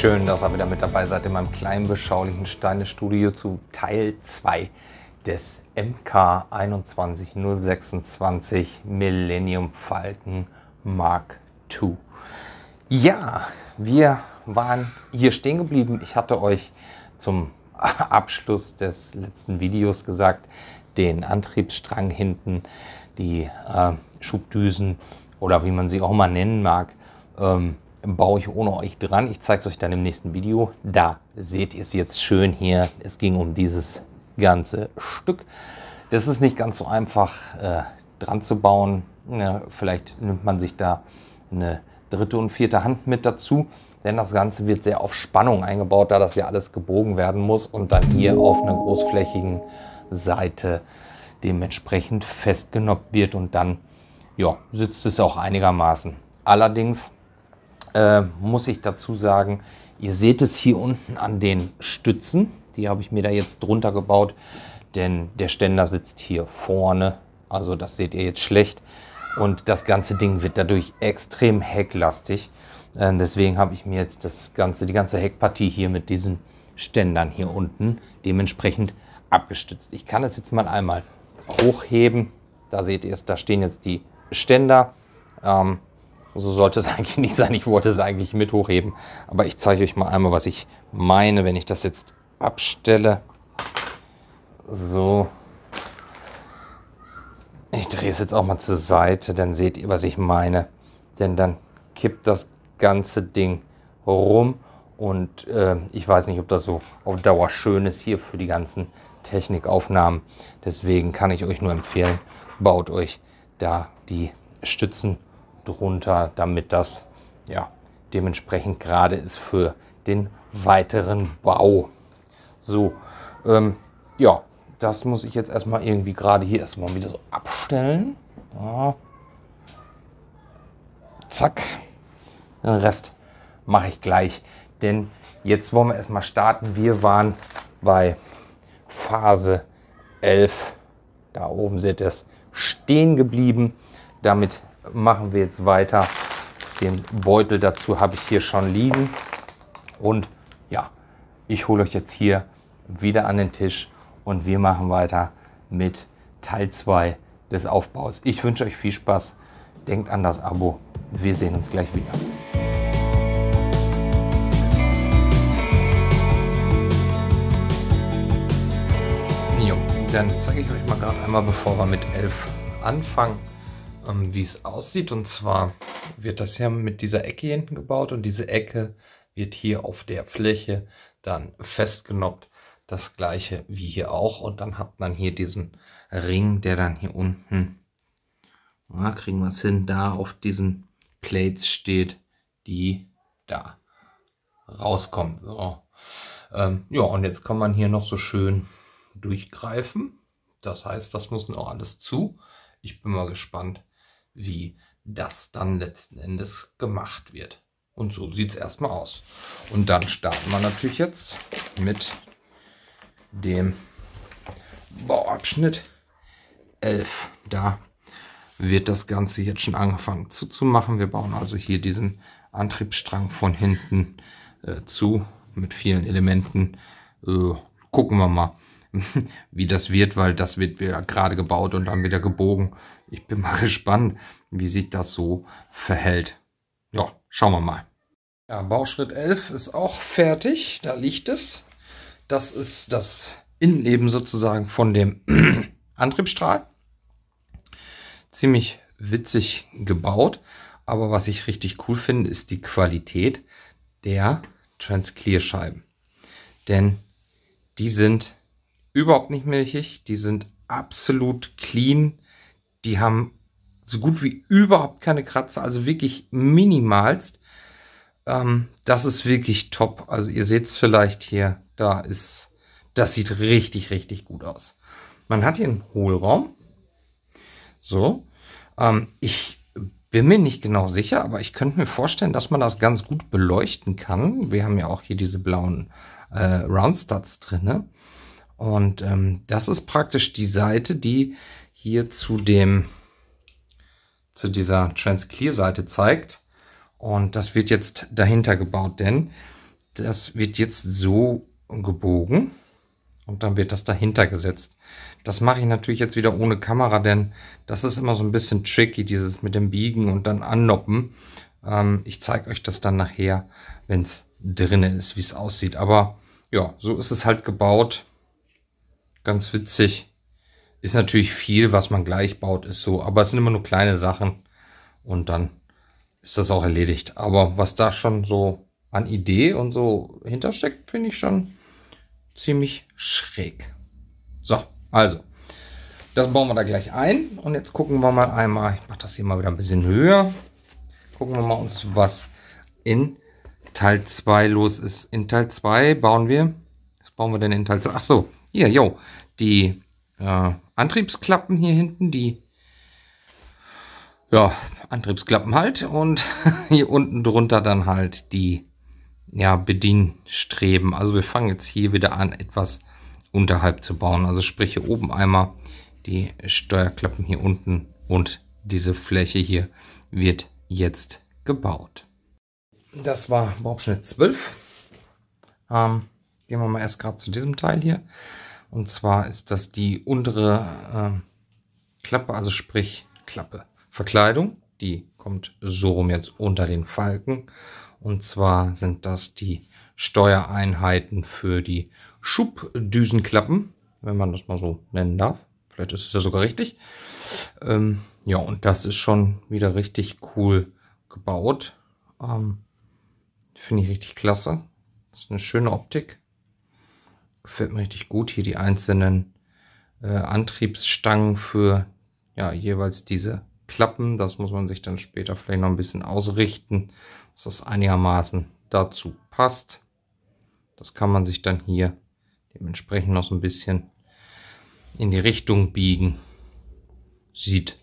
Schön, dass ihr wieder mit dabei seid in meinem kleinen, beschaulichen Steine-Studio zu Teil 2 des MK 21026 Millennium Falcon Mark II. Ja, wir waren hier stehen geblieben. Ich hatte euch zum Abschluss des letzten Videos gesagt, den Antriebsstrang hinten, die äh, Schubdüsen oder wie man sie auch mal nennen mag, ähm, baue ich ohne euch dran. Ich zeige es euch dann im nächsten Video. Da seht ihr es jetzt schön hier. Es ging um dieses ganze Stück. Das ist nicht ganz so einfach äh, dran zu bauen. Ja, vielleicht nimmt man sich da eine dritte und vierte Hand mit dazu, denn das Ganze wird sehr auf Spannung eingebaut, da das ja alles gebogen werden muss und dann hier auf einer großflächigen Seite dementsprechend festgenoppt wird und dann ja, sitzt es auch einigermaßen. Allerdings äh, muss ich dazu sagen, ihr seht es hier unten an den Stützen. Die habe ich mir da jetzt drunter gebaut, denn der Ständer sitzt hier vorne. Also das seht ihr jetzt schlecht. Und das ganze Ding wird dadurch extrem hecklastig. Äh, deswegen habe ich mir jetzt das ganze, die ganze Heckpartie hier mit diesen Ständern hier unten dementsprechend abgestützt. Ich kann es jetzt mal einmal hochheben. Da seht ihr es, da stehen jetzt die Ständer. Ähm, so sollte es eigentlich nicht sein. Ich wollte es eigentlich mit hochheben. Aber ich zeige euch mal einmal, was ich meine, wenn ich das jetzt abstelle. So. Ich drehe es jetzt auch mal zur Seite, dann seht ihr, was ich meine. Denn dann kippt das ganze Ding rum. Und äh, ich weiß nicht, ob das so auf Dauer schön ist hier für die ganzen Technikaufnahmen. Deswegen kann ich euch nur empfehlen, baut euch da die Stützen drunter, damit das ja dementsprechend gerade ist für den weiteren Bau. So, ähm, ja, das muss ich jetzt erstmal irgendwie gerade hier erstmal wieder so abstellen. Ja. Zack. Den Rest mache ich gleich. Denn jetzt wollen wir erstmal starten. Wir waren bei Phase 11. Da oben seht ihr es stehen geblieben. Damit machen wir jetzt weiter. Den Beutel dazu habe ich hier schon liegen. Und ja, ich hole euch jetzt hier wieder an den Tisch und wir machen weiter mit Teil 2 des Aufbaus. Ich wünsche euch viel Spaß. Denkt an das Abo. Wir sehen uns gleich wieder. Jo, dann zeige ich euch mal gerade einmal, bevor wir mit 11 anfangen, ähm, wie es aussieht. Und zwar wird das hier mit dieser Ecke hinten gebaut und diese Ecke wird hier auf der Fläche dann festgenoppt. Das gleiche wie hier auch. Und dann hat man hier diesen Ring, der dann hier unten, na, kriegen wir es hin, da auf diesen Plates steht, die da rauskommen. So. Ähm, ja, und jetzt kann man hier noch so schön durchgreifen. Das heißt, das muss noch alles zu. Ich bin mal gespannt, wie das dann letzten Endes gemacht wird. Und so sieht es erstmal aus. Und dann starten wir natürlich jetzt mit dem Bauabschnitt 11. Da wird das Ganze jetzt schon angefangen zuzumachen. Wir bauen also hier diesen Antriebsstrang von hinten äh, zu mit vielen Elementen. Äh, gucken wir mal, wie das wird, weil das wird wieder gerade gebaut und dann wieder gebogen. Ich bin mal gespannt, wie sich das so verhält. Ja, schauen wir mal. Ja, Bauschritt 11 ist auch fertig. Da liegt es. Das ist das Innenleben sozusagen von dem Antriebsstrahl. Ziemlich witzig gebaut. Aber was ich richtig cool finde, ist die Qualität der Transclear-Scheiben. Denn die sind überhaupt nicht milchig. Die sind absolut clean. Die haben so gut wie überhaupt keine Kratzer, also wirklich minimalst. Ähm, das ist wirklich top. Also ihr seht es vielleicht hier, da ist, das sieht richtig, richtig gut aus. Man hat hier einen Hohlraum. So, ähm, ich bin mir nicht genau sicher, aber ich könnte mir vorstellen, dass man das ganz gut beleuchten kann. Wir haben ja auch hier diese blauen äh, Roundstuds drin. Ne? Und ähm, das ist praktisch die Seite, die hier zu dem zu dieser Transclear-Seite zeigt. Und das wird jetzt dahinter gebaut, denn das wird jetzt so gebogen und dann wird das dahinter gesetzt. Das mache ich natürlich jetzt wieder ohne Kamera, denn das ist immer so ein bisschen tricky, dieses mit dem Biegen und dann annoppen. Ähm, ich zeige euch das dann nachher, wenn es drin ist, wie es aussieht. Aber ja, so ist es halt gebaut ganz witzig. Ist natürlich viel, was man gleich baut, ist so. Aber es sind immer nur kleine Sachen. Und dann ist das auch erledigt. Aber was da schon so an Idee und so hintersteckt, finde ich schon ziemlich schräg. So, also. Das bauen wir da gleich ein. Und jetzt gucken wir mal einmal, ich mache das hier mal wieder ein bisschen höher. Gucken wir mal uns, was in Teil 2 los ist. In Teil 2 bauen wir, was bauen wir denn in Teil 2? Ach so, hier, jo, die äh, Antriebsklappen hier hinten, die ja, Antriebsklappen halt und hier unten drunter dann halt die ja, Bedienstreben. Also wir fangen jetzt hier wieder an, etwas unterhalb zu bauen. Also sprich hier oben einmal die Steuerklappen hier unten und diese Fläche hier wird jetzt gebaut. Das war Bauabschnitt 12. Ähm, Gehen wir mal erst gerade zu diesem Teil hier. Und zwar ist das die untere äh, Klappe, also sprich Klappe. Verkleidung, die kommt so rum jetzt unter den Falken. Und zwar sind das die Steuereinheiten für die Schubdüsenklappen, wenn man das mal so nennen darf. Vielleicht ist es ja sogar richtig. Ähm, ja, und das ist schon wieder richtig cool gebaut. Ähm, Finde ich richtig klasse. Das ist eine schöne Optik. Gefällt mir richtig gut hier die einzelnen äh, Antriebsstangen für ja, jeweils diese Klappen. Das muss man sich dann später vielleicht noch ein bisschen ausrichten, dass das einigermaßen dazu passt. Das kann man sich dann hier dementsprechend noch so ein bisschen in die Richtung biegen. Sieht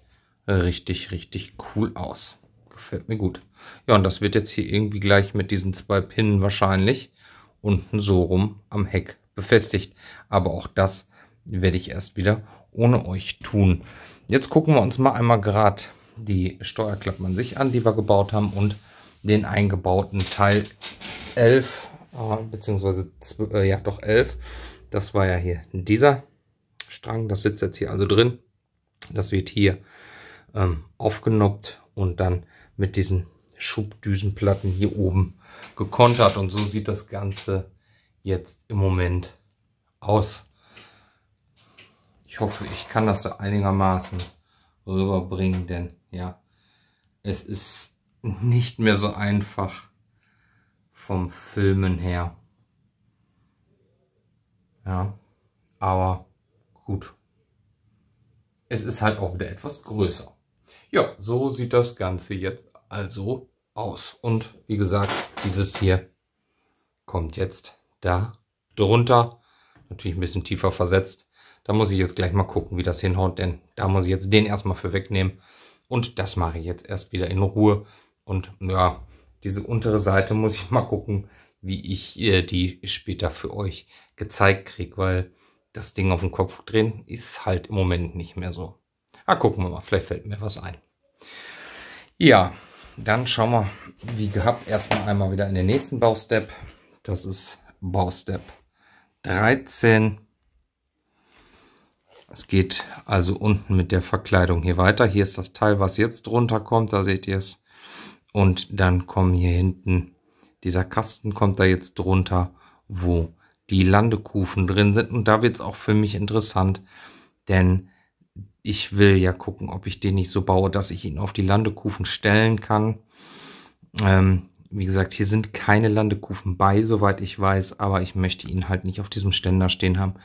äh, richtig, richtig cool aus. Gefällt mir gut. Ja, und das wird jetzt hier irgendwie gleich mit diesen zwei Pinnen wahrscheinlich unten so rum am Heck befestigt. Aber auch das werde ich erst wieder ohne euch tun. Jetzt gucken wir uns mal einmal gerade die Steuerklappen an sich an, die wir gebaut haben und den eingebauten Teil 11, äh, beziehungsweise äh, ja doch 11. Das war ja hier dieser Strang, das sitzt jetzt hier also drin. Das wird hier ähm, aufgenoppt und dann mit diesen Schubdüsenplatten hier oben gekontert und so sieht das Ganze aus jetzt im Moment aus. Ich hoffe, ich kann das so einigermaßen rüberbringen, denn ja, es ist nicht mehr so einfach vom Filmen her. Ja, aber gut. Es ist halt auch wieder etwas größer. Ja, so sieht das Ganze jetzt also aus. Und wie gesagt, dieses hier kommt jetzt da drunter. Natürlich ein bisschen tiefer versetzt. Da muss ich jetzt gleich mal gucken, wie das hinhaut, denn da muss ich jetzt den erstmal für wegnehmen. Und das mache ich jetzt erst wieder in Ruhe. Und ja, diese untere Seite muss ich mal gucken, wie ich äh, die später für euch gezeigt kriege, weil das Ding auf den Kopf drehen ist halt im Moment nicht mehr so. Ah, gucken wir mal, vielleicht fällt mir was ein. Ja, dann schauen wir, wie gehabt, erstmal einmal wieder in den nächsten Baustep. Das ist Baustep 13. Es geht also unten mit der Verkleidung hier weiter. Hier ist das Teil, was jetzt drunter kommt, da seht ihr es. Und dann kommen hier hinten, dieser Kasten kommt da jetzt drunter, wo die Landekufen drin sind. Und da wird es auch für mich interessant, denn ich will ja gucken, ob ich den nicht so baue, dass ich ihn auf die Landekufen stellen kann. Ähm, wie gesagt, hier sind keine Landekufen bei, soweit ich weiß, aber ich möchte ihn halt nicht auf diesem Ständer stehen haben.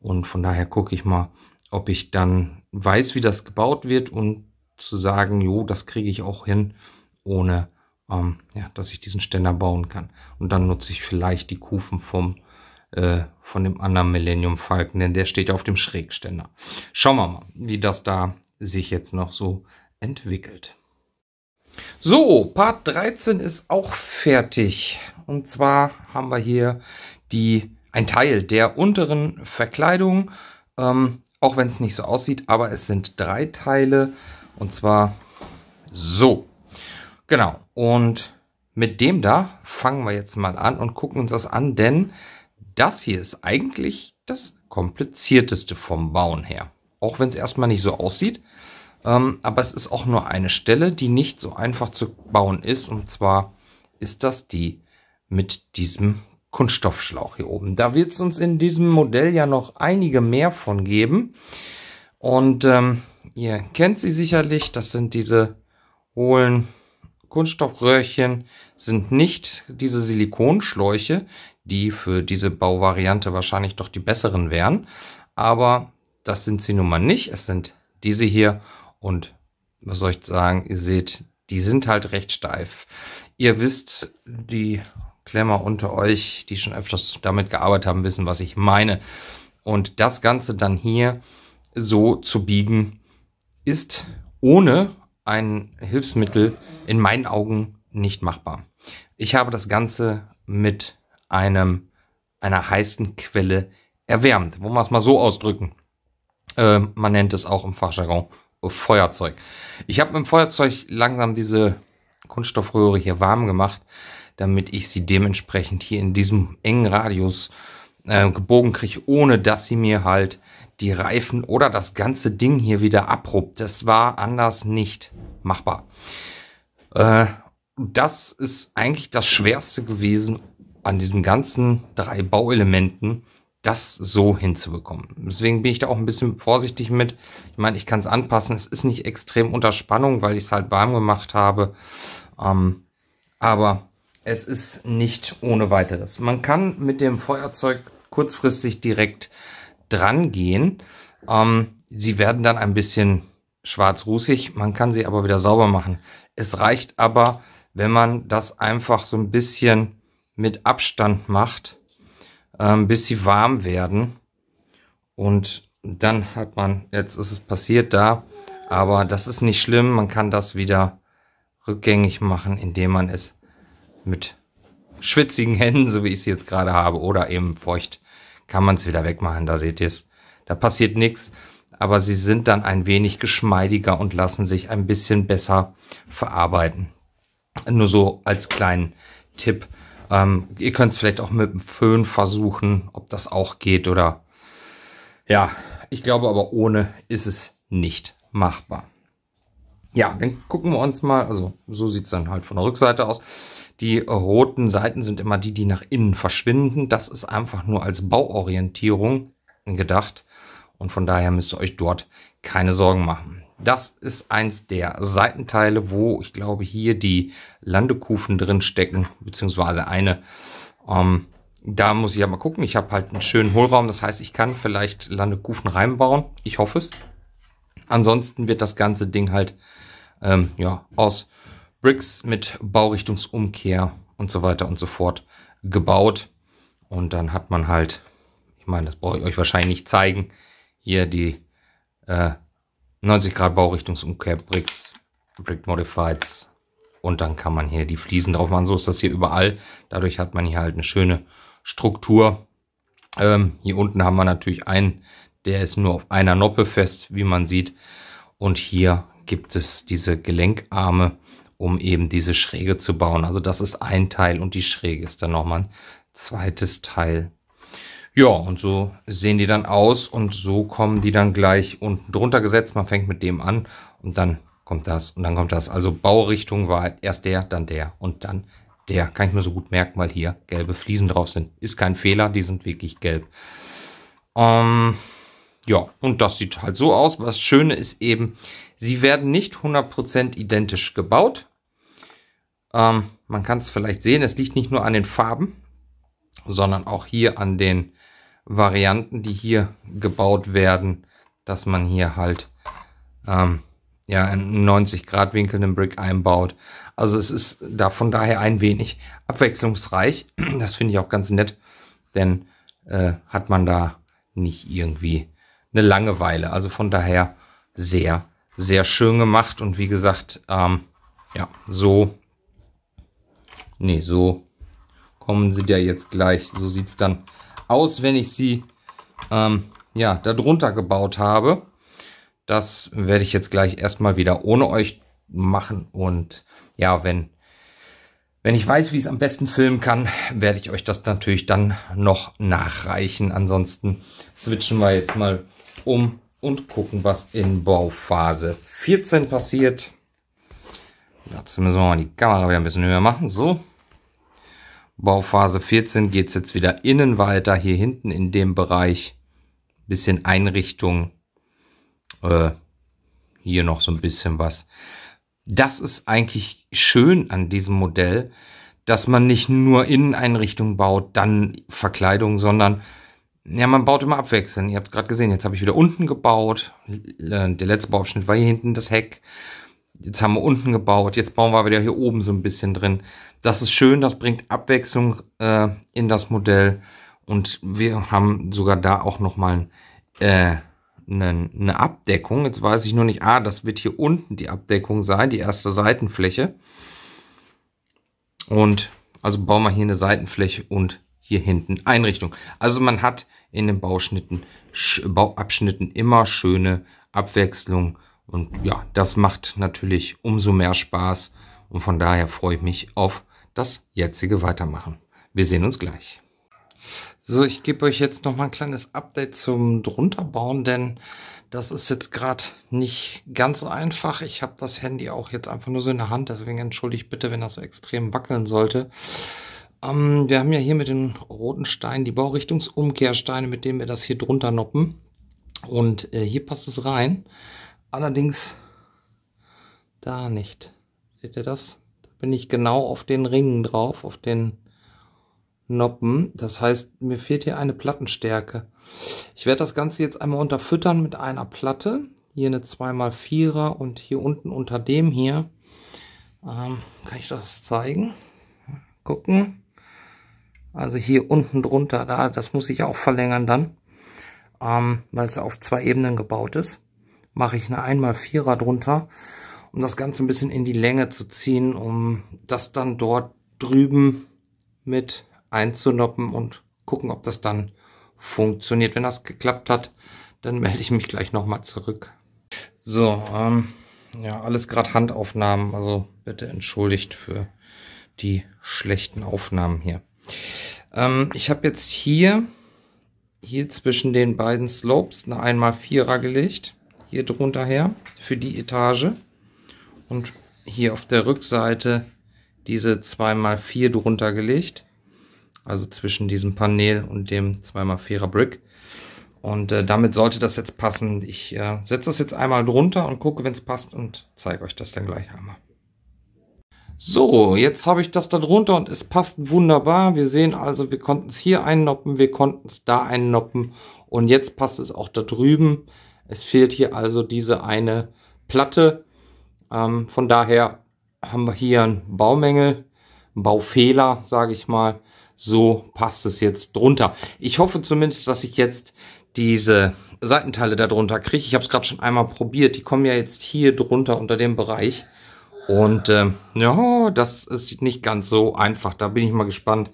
Und von daher gucke ich mal, ob ich dann weiß, wie das gebaut wird und zu sagen, jo, das kriege ich auch hin, ohne ähm, ja, dass ich diesen Ständer bauen kann. Und dann nutze ich vielleicht die Kufen vom äh, von dem anderen Millennium Falcon, denn der steht auf dem Schrägständer. Schauen wir mal, wie das da sich jetzt noch so entwickelt. So, Part 13 ist auch fertig. Und zwar haben wir hier die, ein Teil der unteren Verkleidung, ähm, auch wenn es nicht so aussieht, aber es sind drei Teile. Und zwar so. Genau. Und mit dem da fangen wir jetzt mal an und gucken uns das an, denn das hier ist eigentlich das komplizierteste vom Bauen her. Auch wenn es erstmal nicht so aussieht. Ähm, aber es ist auch nur eine Stelle, die nicht so einfach zu bauen ist. Und zwar ist das die mit diesem Kunststoffschlauch hier oben. Da wird es uns in diesem Modell ja noch einige mehr von geben. Und ähm, ihr kennt sie sicherlich. Das sind diese hohlen Kunststoffröhrchen, sind nicht diese Silikonschläuche, die für diese Bauvariante wahrscheinlich doch die besseren wären. Aber das sind sie nun mal nicht. Es sind diese hier und was soll ich sagen, ihr seht, die sind halt recht steif. Ihr wisst, die Klemmer unter euch, die schon öfters damit gearbeitet haben, wissen, was ich meine. Und das Ganze dann hier so zu biegen, ist ohne ein Hilfsmittel in meinen Augen nicht machbar. Ich habe das Ganze mit einem, einer heißen Quelle erwärmt. Wollen wir es mal so ausdrücken? Äh, man nennt es auch im Fachjargon Feuerzeug. Ich habe mit dem Feuerzeug langsam diese Kunststoffröhre hier warm gemacht, damit ich sie dementsprechend hier in diesem engen Radius äh, gebogen kriege, ohne dass sie mir halt die Reifen oder das ganze Ding hier wieder abruppt. Das war anders nicht machbar. Äh, das ist eigentlich das Schwerste gewesen an diesen ganzen drei Bauelementen, das so hinzubekommen. Deswegen bin ich da auch ein bisschen vorsichtig mit. Ich meine, ich kann es anpassen. Es ist nicht extrem unter Spannung, weil ich es halt warm gemacht habe. Ähm, aber es ist nicht ohne weiteres. Man kann mit dem Feuerzeug kurzfristig direkt dran gehen. Ähm, sie werden dann ein bisschen schwarz-rußig. Man kann sie aber wieder sauber machen. Es reicht aber, wenn man das einfach so ein bisschen mit Abstand macht ähm, bis sie warm werden. Und dann hat man, jetzt ist es passiert da, aber das ist nicht schlimm. Man kann das wieder rückgängig machen, indem man es mit schwitzigen Händen, so wie ich sie jetzt gerade habe, oder eben feucht, kann man es wieder wegmachen. Da seht ihr es. Da passiert nichts, aber sie sind dann ein wenig geschmeidiger und lassen sich ein bisschen besser verarbeiten. Nur so als kleinen Tipp. Ähm, ihr könnt es vielleicht auch mit dem Föhn versuchen, ob das auch geht oder ja, ich glaube aber ohne ist es nicht machbar. Ja, dann gucken wir uns mal, also so sieht es dann halt von der Rückseite aus. Die roten Seiten sind immer die, die nach innen verschwinden. Das ist einfach nur als Bauorientierung gedacht und von daher müsst ihr euch dort keine Sorgen machen. Das ist eins der Seitenteile, wo ich glaube hier die Landekufen drin stecken, beziehungsweise eine. Ähm, da muss ich ja mal gucken. Ich habe halt einen schönen Hohlraum, das heißt, ich kann vielleicht Landekufen reinbauen. Ich hoffe es. Ansonsten wird das ganze Ding halt ähm, ja, aus Bricks mit Baurichtungsumkehr und so weiter und so fort gebaut. Und dann hat man halt, ich meine, das brauche ich euch wahrscheinlich nicht zeigen, hier die äh, 90 Grad Baurichtungsumkehr, Bricks, Brick Modifieds. Und dann kann man hier die Fliesen drauf machen. So ist das hier überall. Dadurch hat man hier halt eine schöne Struktur. Ähm, hier unten haben wir natürlich einen, der ist nur auf einer Noppe fest, wie man sieht. Und hier gibt es diese Gelenkarme, um eben diese Schräge zu bauen. Also das ist ein Teil und die Schräge ist dann nochmal ein zweites Teil. Ja, und so sehen die dann aus und so kommen die dann gleich unten drunter gesetzt. Man fängt mit dem an und dann kommt das und dann kommt das. Also Baurichtung war halt erst der, dann der und dann der. Kann ich mir so gut merken, weil hier gelbe Fliesen drauf sind. Ist kein Fehler, die sind wirklich gelb. Ähm, ja, und das sieht halt so aus. Was Schöne ist eben, sie werden nicht 100% identisch gebaut. Ähm, man kann es vielleicht sehen, es liegt nicht nur an den Farben, sondern auch hier an den Varianten, die hier gebaut werden, dass man hier halt ähm, ja, einen 90-Grad-Winkel einen Brick einbaut. Also es ist da von daher ein wenig abwechslungsreich. Das finde ich auch ganz nett, denn äh, hat man da nicht irgendwie eine Langeweile. Also von daher sehr, sehr schön gemacht. Und wie gesagt, ähm, ja, so, nee, so kommen sie ja jetzt gleich. So sieht es dann aus, wenn ich sie ähm, ja, darunter gebaut habe. Das werde ich jetzt gleich erstmal wieder ohne euch machen. Und ja, wenn, wenn ich weiß, wie ich es am besten filmen kann, werde ich euch das natürlich dann noch nachreichen. Ansonsten switchen wir jetzt mal um und gucken, was in Bauphase 14 passiert. Dazu müssen wir mal die Kamera wieder ein bisschen höher machen. So. Bauphase 14 geht es jetzt wieder innen weiter, hier hinten in dem Bereich. Bisschen Einrichtung. Äh, hier noch so ein bisschen was. Das ist eigentlich schön an diesem Modell, dass man nicht nur Inneneinrichtung baut, dann Verkleidung, sondern ja, man baut immer abwechselnd. Ihr habt es gerade gesehen, jetzt habe ich wieder unten gebaut. Äh, der letzte Bauabschnitt war hier hinten das Heck. Jetzt haben wir unten gebaut, jetzt bauen wir wieder hier oben so ein bisschen drin. Das ist schön, das bringt Abwechslung äh, in das Modell. Und wir haben sogar da auch nochmal äh, eine, eine Abdeckung. Jetzt weiß ich nur nicht, ah, das wird hier unten die Abdeckung sein, die erste Seitenfläche. Und also bauen wir hier eine Seitenfläche und hier hinten Einrichtung. Also man hat in den Bauschnitten, Bauabschnitten immer schöne Abwechslung und ja, das macht natürlich umso mehr Spaß und von daher freue ich mich auf das jetzige Weitermachen. Wir sehen uns gleich. So, ich gebe euch jetzt noch mal ein kleines Update zum drunterbauen, denn das ist jetzt gerade nicht ganz so einfach. Ich habe das Handy auch jetzt einfach nur so in der Hand, deswegen entschuldige ich bitte, wenn das so extrem wackeln sollte. Ähm, wir haben ja hier mit den roten Steinen die Baurichtungsumkehrsteine, mit denen wir das hier drunter noppen. Und äh, hier passt es rein. Allerdings da nicht. Seht ihr das? Da bin ich genau auf den Ringen drauf, auf den Noppen. Das heißt, mir fehlt hier eine Plattenstärke. Ich werde das Ganze jetzt einmal unterfüttern mit einer Platte. Hier eine 2x4er und hier unten unter dem hier. Ähm, kann ich das zeigen? Gucken. Also hier unten drunter, da, das muss ich auch verlängern dann, ähm, weil es auf zwei Ebenen gebaut ist mache ich eine 1x4er drunter, um das Ganze ein bisschen in die Länge zu ziehen, um das dann dort drüben mit einzunoppen und gucken, ob das dann funktioniert. Wenn das geklappt hat, dann melde ich mich gleich nochmal zurück. So, ähm, ja, alles gerade Handaufnahmen, also bitte entschuldigt für die schlechten Aufnahmen hier. Ähm, ich habe jetzt hier, hier zwischen den beiden Slopes eine 1x4er gelegt hier drunter her für die Etage. Und hier auf der Rückseite diese 2x4 drunter gelegt. Also zwischen diesem Panel und dem 2x4er Brick. Und äh, damit sollte das jetzt passen. Ich äh, setze das jetzt einmal drunter und gucke, wenn es passt und zeige euch das dann gleich einmal. So, jetzt habe ich das da drunter und es passt wunderbar. Wir sehen also, wir konnten es hier einnoppen, wir konnten es da einnoppen und jetzt passt es auch da drüben. Es fehlt hier also diese eine Platte. Ähm, von daher haben wir hier einen Baumängel, einen Baufehler, sage ich mal. So passt es jetzt drunter. Ich hoffe zumindest, dass ich jetzt diese Seitenteile darunter kriege. Ich habe es gerade schon einmal probiert. Die kommen ja jetzt hier drunter unter dem Bereich. Und äh, ja, das ist nicht ganz so einfach. Da bin ich mal gespannt,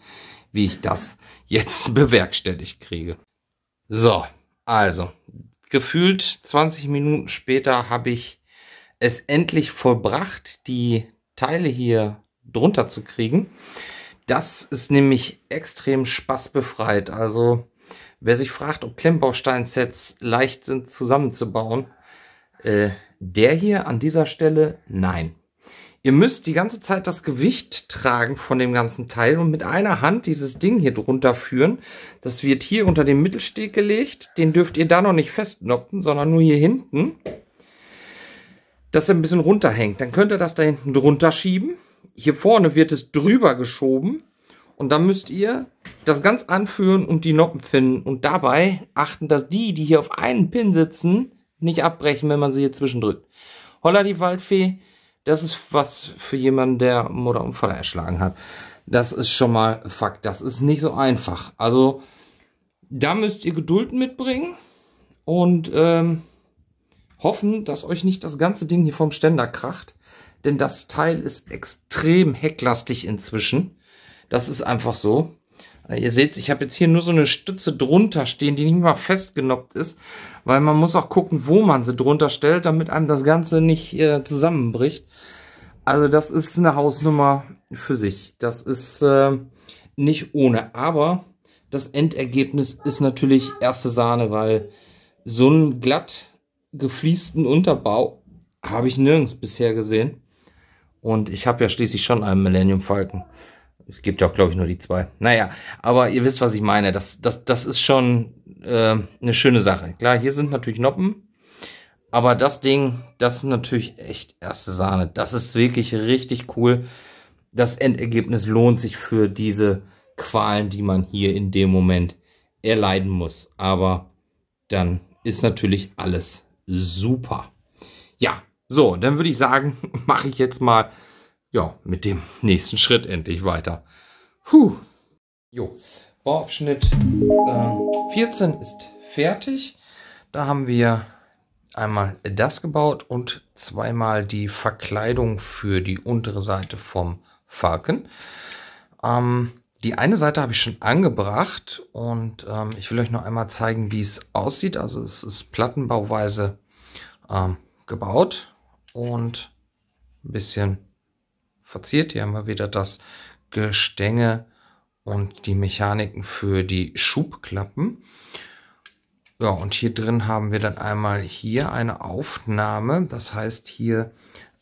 wie ich das jetzt bewerkstelligt kriege. So, also, gefühlt 20 Minuten später habe ich es endlich vollbracht, die Teile hier drunter zu kriegen. Das ist nämlich extrem spaßbefreit. Also wer sich fragt, ob Klemmbausteinsets leicht sind zusammenzubauen, äh, der hier an dieser Stelle nein. Ihr müsst die ganze Zeit das Gewicht tragen von dem ganzen Teil und mit einer Hand dieses Ding hier drunter führen. Das wird hier unter den Mittelsteg gelegt. Den dürft ihr da noch nicht festnoppen, sondern nur hier hinten. Dass er ein bisschen runterhängt. Dann könnt ihr das da hinten drunter schieben. Hier vorne wird es drüber geschoben. Und dann müsst ihr das ganz anführen und die Noppen finden. Und dabei achten, dass die, die hier auf einem Pin sitzen, nicht abbrechen, wenn man sie hier zwischendrückt. Holla die Waldfee. Das ist was für jemanden, der Mutter Motorunfall erschlagen hat. Das ist schon mal Fakt. Das ist nicht so einfach. Also da müsst ihr Geduld mitbringen und ähm, hoffen, dass euch nicht das ganze Ding hier vom Ständer kracht. Denn das Teil ist extrem hecklastig inzwischen. Das ist einfach so. Äh, ihr seht, ich habe jetzt hier nur so eine Stütze drunter stehen, die nicht mal festgenoppt ist, weil man muss auch gucken, wo man sie drunter stellt, damit einem das Ganze nicht äh, zusammenbricht. Also das ist eine Hausnummer für sich. Das ist äh, nicht ohne. Aber das Endergebnis ist natürlich erste Sahne, weil so einen glatt gefliesten Unterbau habe ich nirgends bisher gesehen. Und ich habe ja schließlich schon einen Millennium Falcon. Es gibt ja auch, glaube ich, nur die zwei. Naja, aber ihr wisst, was ich meine. Das, das, das ist schon äh, eine schöne Sache. Klar, hier sind natürlich Noppen. Aber das Ding, das ist natürlich echt erste Sahne. Das ist wirklich richtig cool. Das Endergebnis lohnt sich für diese Qualen, die man hier in dem Moment erleiden muss. Aber dann ist natürlich alles super. Ja, so, dann würde ich sagen, mache ich jetzt mal ja, mit dem nächsten Schritt endlich weiter. Puh. Jo, Bauabschnitt äh, 14 ist fertig. Da haben wir einmal das gebaut und zweimal die Verkleidung für die untere Seite vom Falken. Ähm, die eine Seite habe ich schon angebracht und ähm, ich will euch noch einmal zeigen, wie es aussieht. Also es ist plattenbauweise ähm, gebaut und ein bisschen verziert. Hier haben wir wieder das Gestänge und die Mechaniken für die Schubklappen. Ja, und hier drin haben wir dann einmal hier eine Aufnahme. Das heißt, hier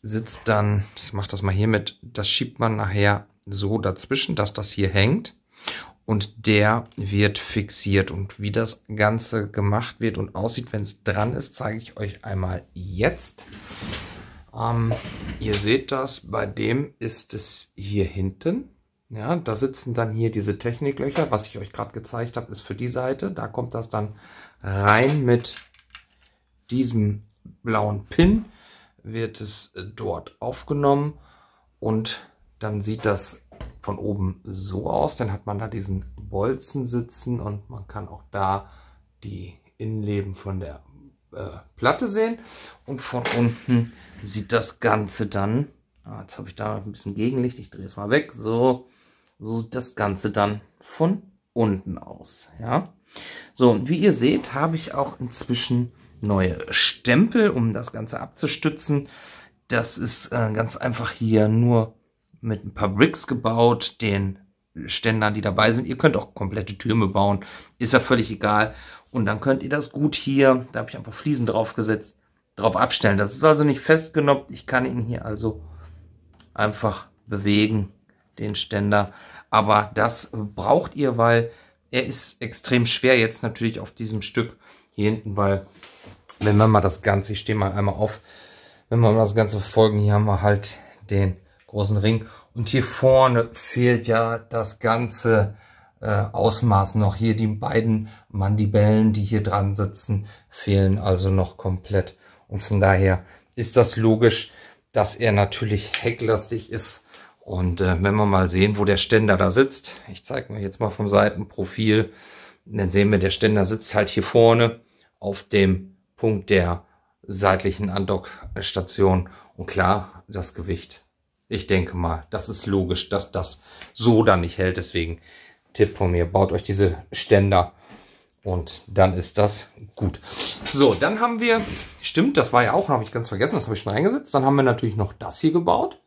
sitzt dann, ich mache das mal hier mit, das schiebt man nachher so dazwischen, dass das hier hängt. Und der wird fixiert. Und wie das Ganze gemacht wird und aussieht, wenn es dran ist, zeige ich euch einmal jetzt. Ähm, ihr seht das, bei dem ist es hier hinten. Ja, da sitzen dann hier diese Techniklöcher, was ich euch gerade gezeigt habe, ist für die Seite. Da kommt das dann rein mit diesem blauen Pin wird es äh, dort aufgenommen und dann sieht das von oben so aus. Dann hat man da diesen Bolzen sitzen und man kann auch da die Innenleben von der äh, Platte sehen. Und von unten sieht das Ganze dann, ah, jetzt habe ich da ein bisschen Gegenlicht, ich drehe es mal weg, so, so sieht das Ganze dann von unten aus. Ja. So, wie ihr seht, habe ich auch inzwischen neue Stempel, um das Ganze abzustützen. Das ist äh, ganz einfach hier nur mit ein paar Bricks gebaut, den Ständern, die dabei sind. Ihr könnt auch komplette Türme bauen, ist ja völlig egal. Und dann könnt ihr das gut hier, da habe ich einfach Fliesen draufgesetzt, drauf abstellen. Das ist also nicht festgenoppt. Ich kann ihn hier also einfach bewegen, den Ständer. Aber das braucht ihr, weil er ist extrem schwer jetzt natürlich auf diesem Stück hier hinten, weil wenn man mal das Ganze, ich stehe mal einmal auf, wenn wir mal das Ganze verfolgen, hier haben wir halt den großen Ring und hier vorne fehlt ja das ganze äh, Ausmaß noch. Hier die beiden Mandibellen, die hier dran sitzen, fehlen also noch komplett und von daher ist das logisch, dass er natürlich hecklastig ist und äh, wenn wir mal sehen, wo der Ständer da sitzt, ich zeige mir jetzt mal vom Seitenprofil, dann sehen wir, der Ständer sitzt halt hier vorne auf dem Punkt der seitlichen Andockstation. Und klar, das Gewicht. Ich denke mal, das ist logisch, dass das so dann nicht hält. Deswegen Tipp von mir, baut euch diese Ständer und dann ist das gut. So, dann haben wir, stimmt, das war ja auch, habe ich ganz vergessen, das habe ich schon reingesetzt. Dann haben wir natürlich noch das hier gebaut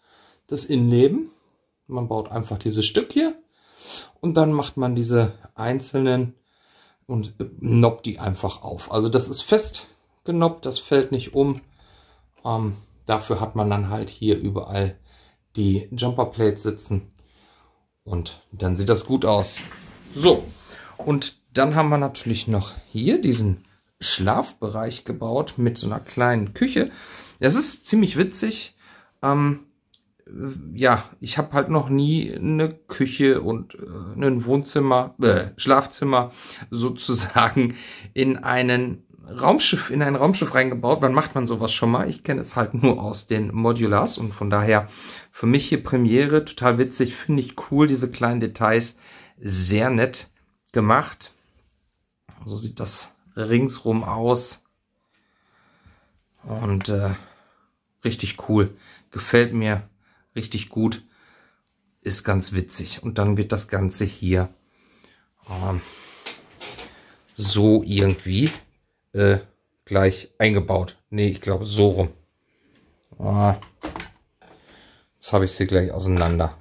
das Innenleben. Man baut einfach dieses Stück hier und dann macht man diese einzelnen und noppt die einfach auf. Also das ist fest genoppt, das fällt nicht um. Ähm, dafür hat man dann halt hier überall die Jumper Plates sitzen und dann sieht das gut aus. So, und dann haben wir natürlich noch hier diesen Schlafbereich gebaut mit so einer kleinen Küche. Das ist ziemlich witzig. Ähm, äh, ja, ich habe halt noch nie eine Küche und äh, ein Wohnzimmer, äh, Schlafzimmer sozusagen in einen Raumschiff, in ein Raumschiff reingebaut. Wann macht man sowas schon mal? Ich kenne es halt nur aus den Modulars und von daher für mich hier Premiere, total witzig, finde ich cool, diese kleinen Details, sehr nett gemacht. So sieht das ringsrum aus und äh, richtig cool, gefällt mir richtig gut. Ist ganz witzig. Und dann wird das Ganze hier ähm, so irgendwie äh, gleich eingebaut. Ne, ich glaube so rum. Ah, jetzt habe ich sie gleich auseinander.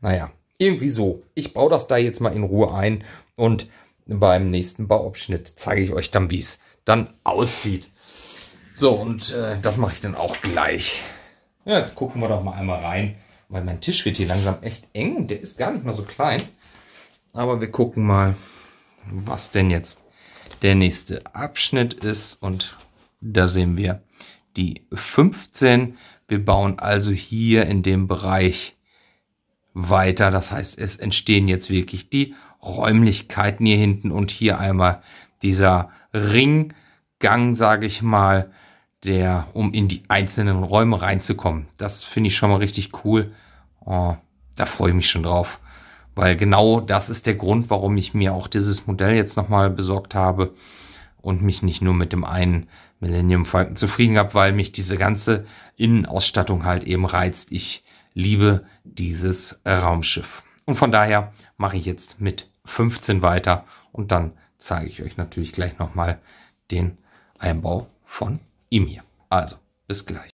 Naja, irgendwie so. Ich baue das da jetzt mal in Ruhe ein und beim nächsten Bauabschnitt zeige ich euch dann, wie es dann aussieht. So, und äh, das mache ich dann auch gleich. Ja, jetzt gucken wir doch mal einmal rein, weil mein Tisch wird hier langsam echt eng der ist gar nicht mal so klein. Aber wir gucken mal, was denn jetzt der nächste Abschnitt ist und da sehen wir die 15. Wir bauen also hier in dem Bereich weiter. Das heißt, es entstehen jetzt wirklich die Räumlichkeiten hier hinten und hier einmal dieser Ringgang, sage ich mal, der, um in die einzelnen Räume reinzukommen. Das finde ich schon mal richtig cool. Oh, da freue ich mich schon drauf. Weil genau das ist der Grund, warum ich mir auch dieses Modell jetzt nochmal besorgt habe und mich nicht nur mit dem einen Millennium Falcon zufrieden habe, weil mich diese ganze Innenausstattung halt eben reizt. Ich liebe dieses äh, Raumschiff. Und von daher mache ich jetzt mit 15 weiter und dann zeige ich euch natürlich gleich nochmal den Einbau von ihm hier. Also, bis gleich.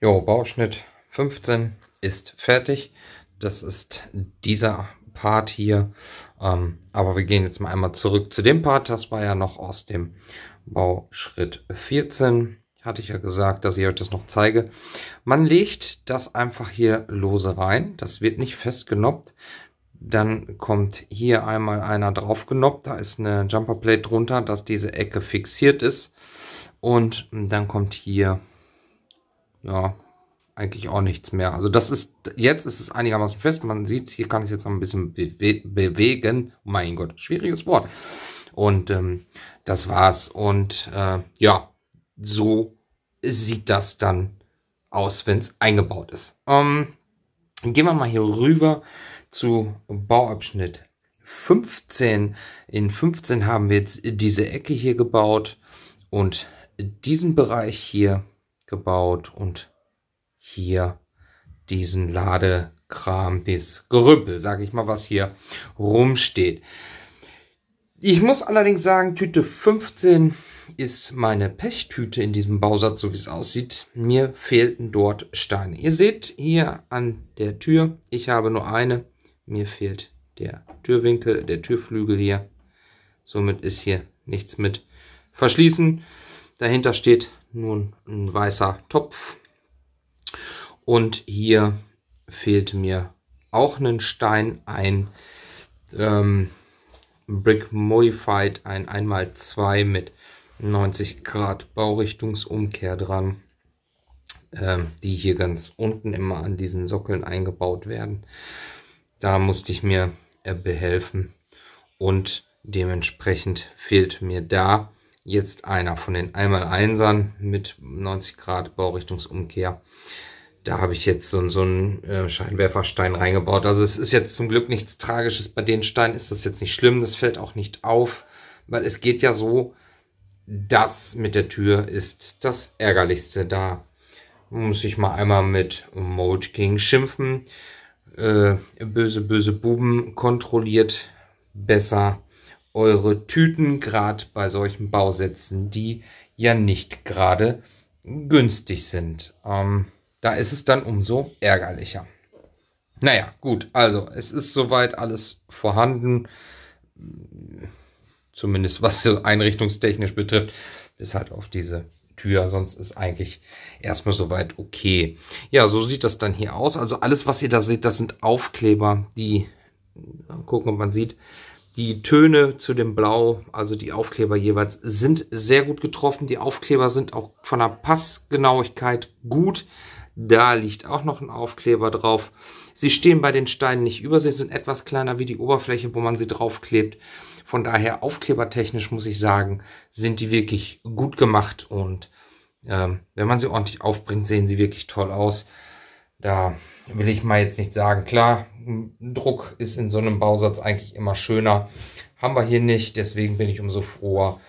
Jo, Bauschnitt 15 ist fertig. Das ist dieser Part hier. Ähm, aber wir gehen jetzt mal einmal zurück zu dem Part. Das war ja noch aus dem Bauschritt 14. Hatte ich ja gesagt, dass ich euch das noch zeige. Man legt das einfach hier lose rein. Das wird nicht festgenoppt. Dann kommt hier einmal einer drauf genoppt. Da ist eine Jumperplate drunter, dass diese Ecke fixiert ist. Und dann kommt hier, ja, eigentlich auch nichts mehr. Also das ist, jetzt ist es einigermaßen fest. Man sieht es, hier kann ich es jetzt noch ein bisschen bewe bewegen. Mein Gott, schwieriges Wort. Und ähm, das war's. Und äh, ja, so sieht das dann aus, wenn es eingebaut ist. Ähm, gehen wir mal hier rüber zu Bauabschnitt 15. In 15 haben wir jetzt diese Ecke hier gebaut und diesen Bereich hier gebaut und hier diesen Ladekram, das Gerümpel, sage ich mal, was hier rumsteht. Ich muss allerdings sagen, Tüte 15 ist meine Pechtüte in diesem Bausatz, so wie es aussieht. Mir fehlten dort Steine. Ihr seht hier an der Tür, ich habe nur eine. Mir fehlt der Türwinkel, der Türflügel hier. Somit ist hier nichts mit verschließen. Dahinter steht nun ein weißer Topf. Und hier fehlt mir auch ein Stein, ein ähm, Brick Modified, ein 1x2 mit 90 Grad Baurichtungsumkehr dran, ähm, die hier ganz unten immer an diesen Sockeln eingebaut werden. Da musste ich mir äh, behelfen und dementsprechend fehlt mir da jetzt einer von den einmal einsern mit 90 Grad Baurichtungsumkehr. Da habe ich jetzt so, so einen äh, Scheinwerferstein reingebaut. Also es ist jetzt zum Glück nichts Tragisches. Bei den Steinen ist das jetzt nicht schlimm. Das fällt auch nicht auf, weil es geht ja so, das mit der Tür ist das Ärgerlichste. Da muss ich mal einmal mit Mode King schimpfen. Äh, böse, böse Buben kontrolliert besser eure Tüten, gerade bei solchen Bausätzen, die ja nicht gerade günstig sind. Ähm, da ist es dann umso ärgerlicher. Naja, gut, also es ist soweit alles vorhanden. Zumindest was so einrichtungstechnisch betrifft, bis halt auf diese Tür. Sonst ist eigentlich erstmal soweit okay. Ja, so sieht das dann hier aus. Also alles, was ihr da seht, das sind Aufkleber, die gucken, ob man sieht, die Töne zu dem Blau, also die Aufkleber jeweils, sind sehr gut getroffen. Die Aufkleber sind auch von der Passgenauigkeit gut. Da liegt auch noch ein Aufkleber drauf. Sie stehen bei den Steinen nicht über, sie sind etwas kleiner wie die Oberfläche, wo man sie draufklebt. Von daher aufklebertechnisch muss ich sagen, sind die wirklich gut gemacht und ähm, wenn man sie ordentlich aufbringt, sehen sie wirklich toll aus. Da will ich mal jetzt nicht sagen. Klar, Druck ist in so einem Bausatz eigentlich immer schöner. Haben wir hier nicht, deswegen bin ich umso froher,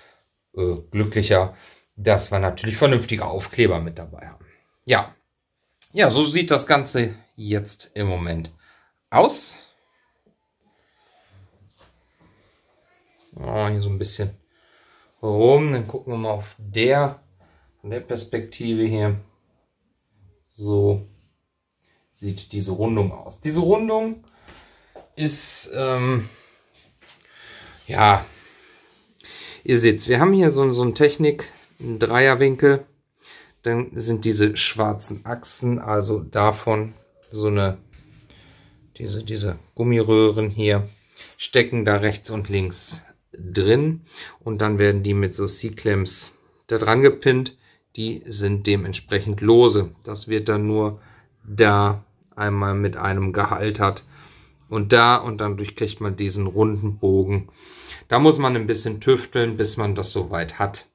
äh, glücklicher, dass wir natürlich vernünftige Aufkleber mit dabei haben. Ja, ja, so sieht das Ganze jetzt im Moment aus. Oh, hier so ein bisschen rum. Dann gucken wir mal auf der, von der Perspektive hier. So sieht diese Rundung aus. Diese Rundung ist, ähm, ja, ihr seht wir haben hier so, so eine Technik, einen Dreierwinkel, dann sind diese schwarzen Achsen, also davon so eine, diese, diese Gummiröhren hier, stecken da rechts und links drin und dann werden die mit so C-Clamps da dran gepinnt. Die sind dementsprechend lose. Das wird dann nur da einmal mit einem Gehalt hat und da und dann durchkriegt man diesen runden Bogen. Da muss man ein bisschen tüfteln, bis man das soweit hat,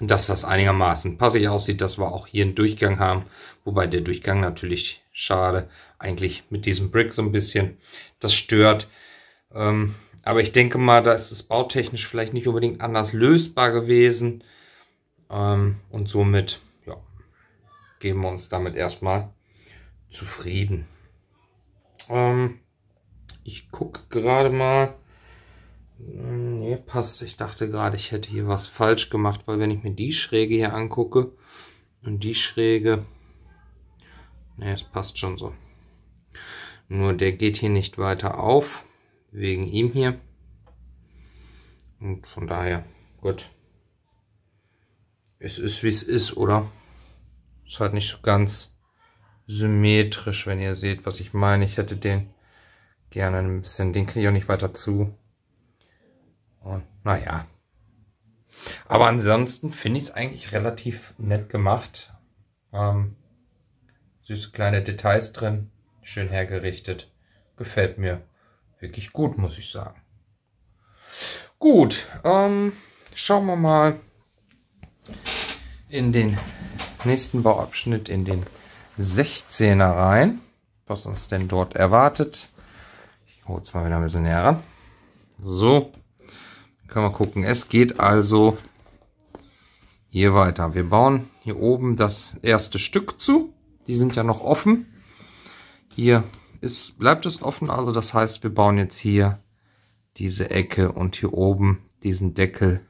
dass das einigermaßen passig aussieht, dass wir auch hier einen Durchgang haben, wobei der Durchgang natürlich schade eigentlich mit diesem Brick so ein bisschen, das stört. Ähm, aber ich denke mal, da ist es bautechnisch vielleicht nicht unbedingt anders lösbar gewesen. Ähm, und somit ja, geben wir uns damit erstmal zufrieden. Ähm, ich gucke gerade mal. Ne, passt. Ich dachte gerade, ich hätte hier was falsch gemacht, weil wenn ich mir die Schräge hier angucke und die Schräge... Ne, es passt schon so. Nur der geht hier nicht weiter auf, wegen ihm hier. Und von daher, gut. Es ist, wie es ist, oder? Ist halt nicht so ganz symmetrisch, wenn ihr seht, was ich meine. Ich hätte den gerne ein bisschen, den kriege ich auch nicht weiter zu. Und naja. Aber ansonsten finde ich es eigentlich relativ nett gemacht. Ähm, süße kleine Details drin, schön hergerichtet. Gefällt mir wirklich gut, muss ich sagen. Gut, ähm, schauen wir mal in den nächsten Bauabschnitt, in den 16er rein, was uns denn dort erwartet. Ich hole es mal wieder ein bisschen näher ran. So, können wir gucken. Es geht also hier weiter. Wir bauen hier oben das erste Stück zu. Die sind ja noch offen. Hier ist, bleibt es offen, also das heißt, wir bauen jetzt hier diese Ecke und hier oben diesen Deckel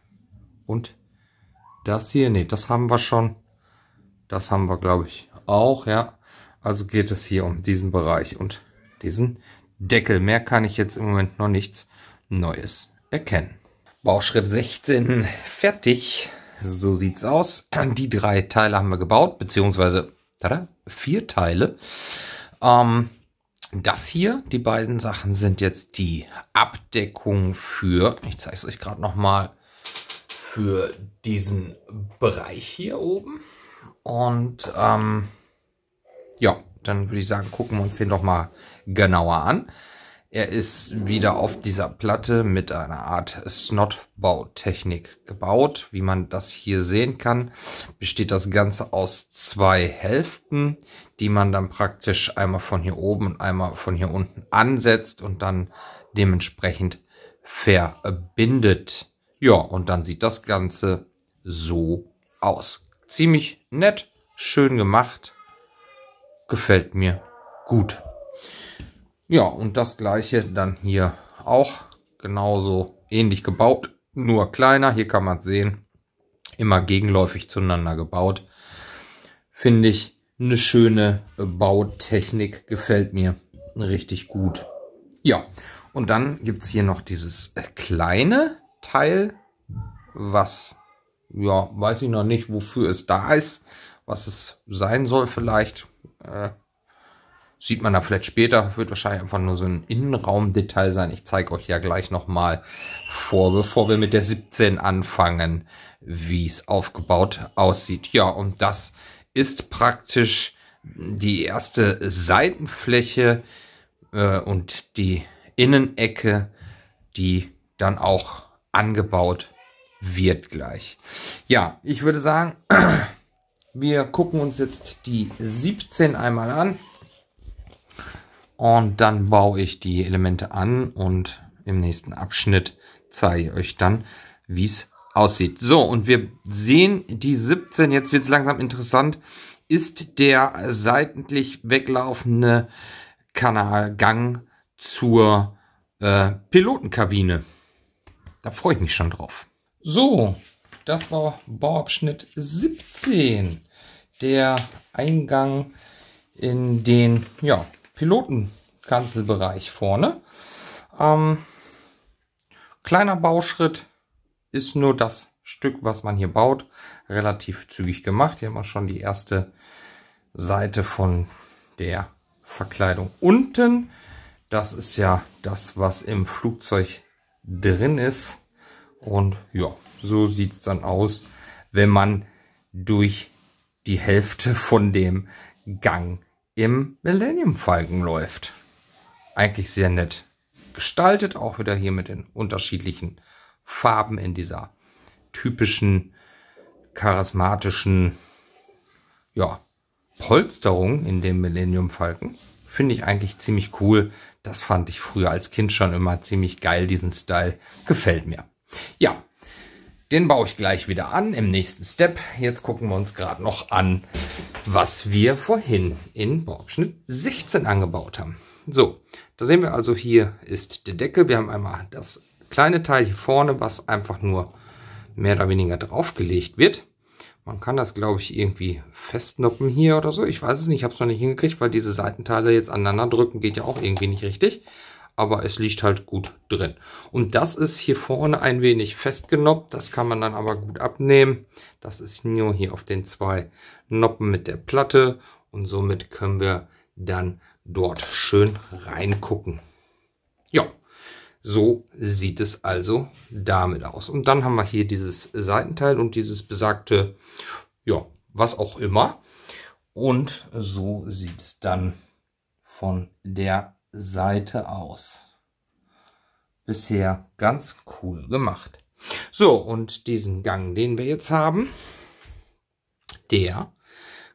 und das hier, nee, das haben wir schon. Das haben wir, glaube ich, auch, ja. Also geht es hier um diesen Bereich und diesen Deckel. Mehr kann ich jetzt im Moment noch nichts Neues erkennen. Bauschritt 16 fertig. So sieht's aus. Die drei Teile haben wir gebaut, beziehungsweise tada, vier Teile. Ähm, das hier, die beiden Sachen sind jetzt die Abdeckung für, ich zeige es euch gerade nochmal, für diesen Bereich hier oben. Und ähm, ja, dann würde ich sagen, gucken wir uns den doch mal genauer an. Er ist wieder auf dieser Platte mit einer Art Snot-Bautechnik gebaut. Wie man das hier sehen kann, besteht das Ganze aus zwei Hälften, die man dann praktisch einmal von hier oben und einmal von hier unten ansetzt und dann dementsprechend verbindet. Ja, und dann sieht das Ganze so aus. Ziemlich nett, schön gemacht Gefällt mir gut. Ja, und das gleiche dann hier auch genauso ähnlich gebaut, nur kleiner. Hier kann man sehen. Immer gegenläufig zueinander gebaut. Finde ich eine schöne Bautechnik. Gefällt mir richtig gut. Ja, und dann gibt es hier noch dieses kleine Teil, was, ja, weiß ich noch nicht, wofür es da ist, was es sein soll vielleicht. Äh, sieht man da vielleicht später. Wird wahrscheinlich einfach nur so ein Innenraumdetail sein. Ich zeige euch ja gleich nochmal vor, bevor wir mit der 17 anfangen, wie es aufgebaut aussieht. Ja, und das ist praktisch die erste Seitenfläche äh, und die Innenecke, die dann auch angebaut wird gleich. Ja, ich würde sagen, Wir gucken uns jetzt die 17 einmal an. Und dann baue ich die Elemente an und im nächsten Abschnitt zeige ich euch dann, wie es aussieht. So, und wir sehen die 17, jetzt wird es langsam interessant, ist der seitlich weglaufende Kanalgang zur äh, Pilotenkabine. Da freue ich mich schon drauf. So, das war Bauabschnitt 17. Der Eingang in den ja, Pilotenkanzelbereich vorne. Ähm, kleiner Bauschritt ist nur das Stück, was man hier baut, relativ zügig gemacht. Hier haben wir schon die erste Seite von der Verkleidung unten. Das ist ja das, was im Flugzeug drin ist. Und ja, so sieht es dann aus, wenn man durch die Hälfte von dem Gang im Millennium Falken läuft. Eigentlich sehr nett gestaltet, auch wieder hier mit den unterschiedlichen Farben in dieser typischen charismatischen ja, Polsterung in dem Millennium Falken. Finde ich eigentlich ziemlich cool. Das fand ich früher als Kind schon immer ziemlich geil, diesen Style. Gefällt mir. Ja, den baue ich gleich wieder an im nächsten Step. Jetzt gucken wir uns gerade noch an, was wir vorhin in Bauabschnitt 16 angebaut haben. So, da sehen wir also, hier ist der Deckel. Wir haben einmal das kleine Teil hier vorne, was einfach nur mehr oder weniger draufgelegt wird. Man kann das, glaube ich, irgendwie festnoppen hier oder so. Ich weiß es nicht, ich habe es noch nicht hingekriegt, weil diese Seitenteile jetzt aneinander drücken geht ja auch irgendwie nicht richtig aber es liegt halt gut drin. Und das ist hier vorne ein wenig festgenoppt, das kann man dann aber gut abnehmen. Das ist nur hier auf den zwei Noppen mit der Platte und somit können wir dann dort schön reingucken. Ja, so sieht es also damit aus. Und dann haben wir hier dieses Seitenteil und dieses besagte, ja, was auch immer. Und so sieht es dann von der Seite aus. Bisher ganz cool gemacht. So, und diesen Gang, den wir jetzt haben, der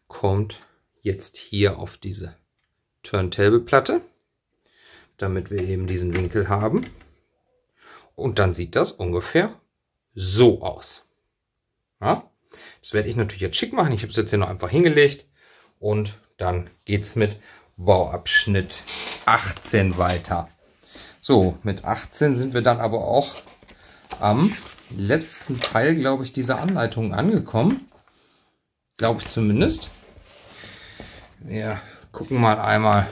kommt jetzt hier auf diese Turntable-Platte, damit wir eben diesen Winkel haben. Und dann sieht das ungefähr so aus. Ja? Das werde ich natürlich jetzt schick machen. Ich habe es jetzt hier noch einfach hingelegt und dann geht es mit Bauabschnitt 18 weiter. So, mit 18 sind wir dann aber auch am letzten Teil, glaube ich, dieser Anleitung angekommen. Glaube ich zumindest. Wir gucken mal einmal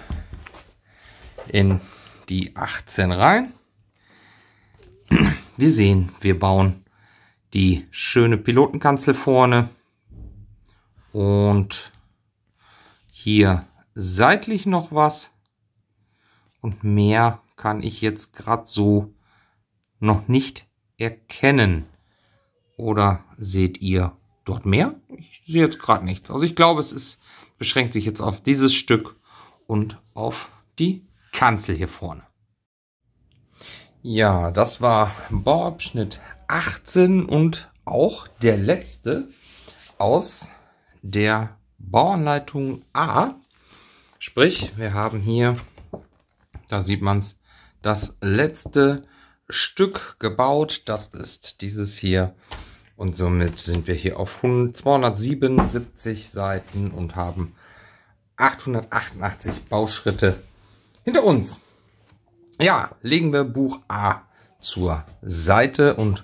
in die 18 rein. Wir sehen, wir bauen die schöne Pilotenkanzel vorne und hier seitlich noch was und mehr kann ich jetzt gerade so noch nicht erkennen. Oder seht ihr dort mehr? Ich sehe jetzt gerade nichts. Also ich glaube, es ist, beschränkt sich jetzt auf dieses Stück und auf die Kanzel hier vorne. Ja, das war Bauabschnitt 18 und auch der letzte aus der Bauanleitung A. Sprich, wir haben hier da sieht man es. Das letzte Stück gebaut, das ist dieses hier. Und somit sind wir hier auf 277 Seiten und haben 888 Bauschritte hinter uns. Ja, legen wir Buch A zur Seite und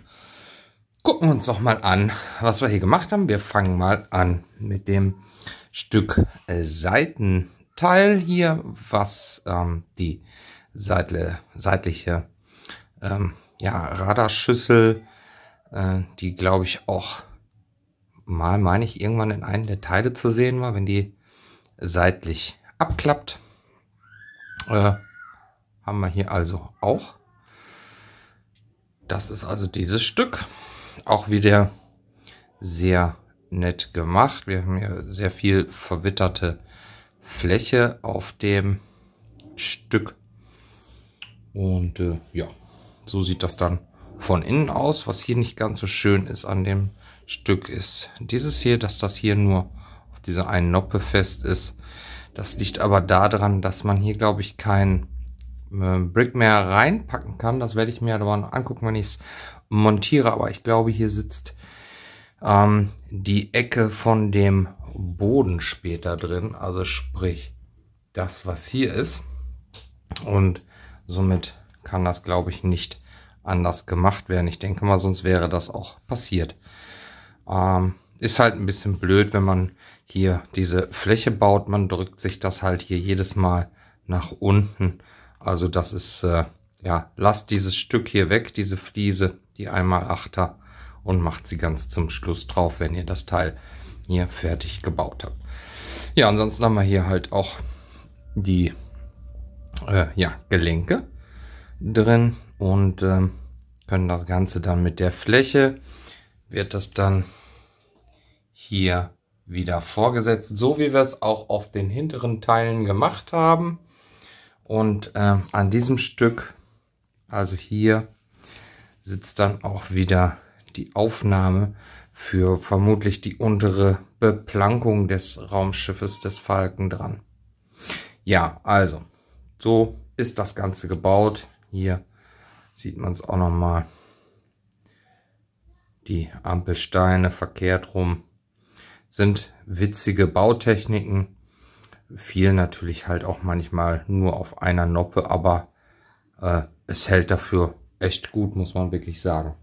gucken uns noch mal an, was wir hier gemacht haben. Wir fangen mal an mit dem Stück Seiten Teil hier, was ähm, die seitle, seitliche ähm, ja, Radarschüssel, äh, die glaube ich auch mal, meine ich, irgendwann in einem der Teile zu sehen war, wenn die seitlich abklappt. Äh, haben wir hier also auch. Das ist also dieses Stück. Auch wieder sehr nett gemacht. Wir haben hier sehr viel verwitterte Fläche auf dem Stück. Und äh, ja, so sieht das dann von innen aus. Was hier nicht ganz so schön ist an dem Stück ist dieses hier, dass das hier nur auf dieser einen Noppe fest ist. Das liegt aber daran, dass man hier, glaube ich, kein äh, Brick mehr reinpacken kann. Das werde ich mir dann angucken, wenn ich es montiere. Aber ich glaube, hier sitzt ähm, die Ecke von dem Boden später drin, also sprich das, was hier ist. Und somit kann das, glaube ich, nicht anders gemacht werden. Ich denke mal, sonst wäre das auch passiert. Ähm, ist halt ein bisschen blöd, wenn man hier diese Fläche baut. Man drückt sich das halt hier jedes Mal nach unten. Also das ist, äh, ja, lasst dieses Stück hier weg, diese Fliese, die einmal Achter und macht sie ganz zum Schluss drauf, wenn ihr das Teil hier fertig gebaut habe. Ja, ansonsten haben wir hier halt auch die äh, ja, Gelenke drin und ähm, können das Ganze dann mit der Fläche, wird das dann hier wieder vorgesetzt, so wie wir es auch auf den hinteren Teilen gemacht haben. Und äh, an diesem Stück, also hier, sitzt dann auch wieder die Aufnahme für vermutlich die untere Beplankung des Raumschiffes des Falken dran. Ja, also, so ist das Ganze gebaut. Hier sieht man es auch nochmal. Die Ampelsteine verkehrt rum. Sind witzige Bautechniken. Viel natürlich halt auch manchmal nur auf einer Noppe, aber äh, es hält dafür echt gut, muss man wirklich sagen.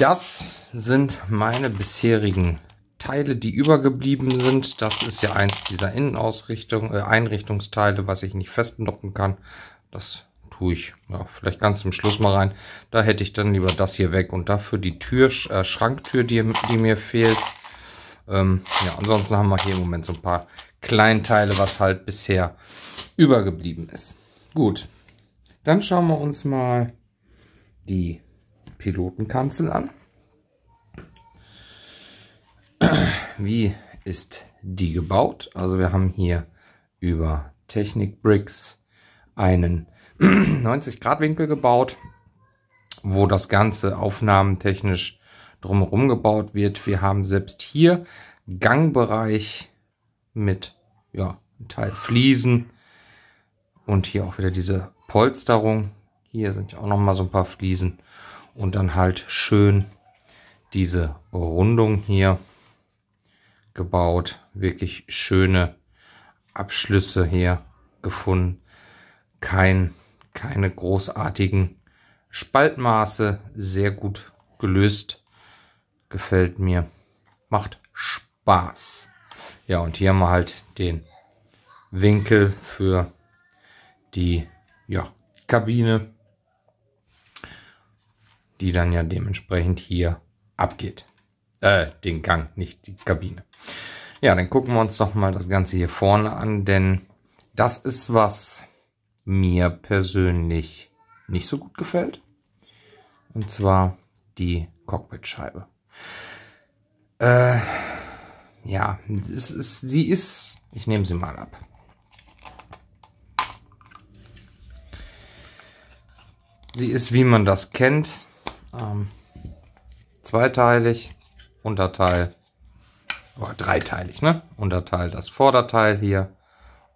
Das sind meine bisherigen Teile, die übergeblieben sind. Das ist ja eins dieser Innenausrichtung, äh, Einrichtungsteile, was ich nicht festnoppen kann. Das tue ich ja, vielleicht ganz zum Schluss mal rein. Da hätte ich dann lieber das hier weg und dafür die Tür, äh, Schranktür, die, die mir fehlt. Ähm, ja, ansonsten haben wir hier im Moment so ein paar Kleinteile, was halt bisher übergeblieben ist. Gut, dann schauen wir uns mal die Pilotenkanzel an. Wie ist die gebaut? Also wir haben hier über Technik Bricks einen 90 Grad Winkel gebaut, wo das Ganze aufnahmentechnisch drumherum gebaut wird. Wir haben selbst hier Gangbereich mit ja, Teil Fliesen und hier auch wieder diese Polsterung. Hier sind auch noch mal so ein paar Fliesen und dann halt schön diese Rundung hier gebaut. Wirklich schöne Abschlüsse hier gefunden. Kein, keine großartigen Spaltmaße. Sehr gut gelöst. Gefällt mir. Macht Spaß. Ja, und hier haben wir halt den Winkel für die ja, Kabine die dann ja dementsprechend hier abgeht. Äh, den Gang, nicht die Kabine. Ja, dann gucken wir uns doch mal das Ganze hier vorne an, denn das ist, was mir persönlich nicht so gut gefällt. Und zwar die Cockpitscheibe. Äh, ja, es ist, sie ist, ich nehme sie mal ab. Sie ist, wie man das kennt, ähm, zweiteilig, Unterteil, oder dreiteilig, ne? Unterteil, das Vorderteil hier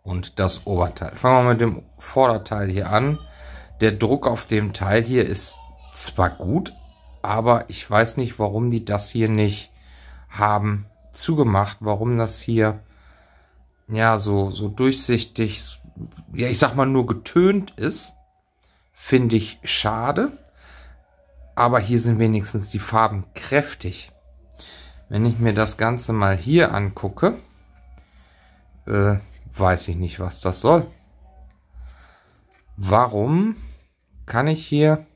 und das Oberteil. Fangen wir mit dem Vorderteil hier an. Der Druck auf dem Teil hier ist zwar gut, aber ich weiß nicht, warum die das hier nicht haben zugemacht, warum das hier ja so so durchsichtig, ja ich sag mal nur getönt ist, finde ich schade aber hier sind wenigstens die Farben kräftig. Wenn ich mir das Ganze mal hier angucke, äh, weiß ich nicht, was das soll. Warum kann ich hier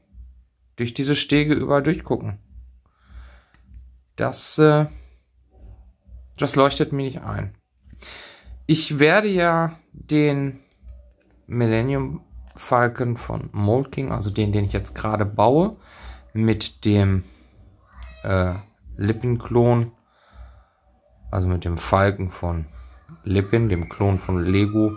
durch diese Stege überall durchgucken? Das, äh, das leuchtet mir nicht ein. Ich werde ja den Millennium Falcon von Mold King, also den, den ich jetzt gerade baue, mit dem äh, Lippenklon, also mit dem Falken von Lippen, dem Klon von Lego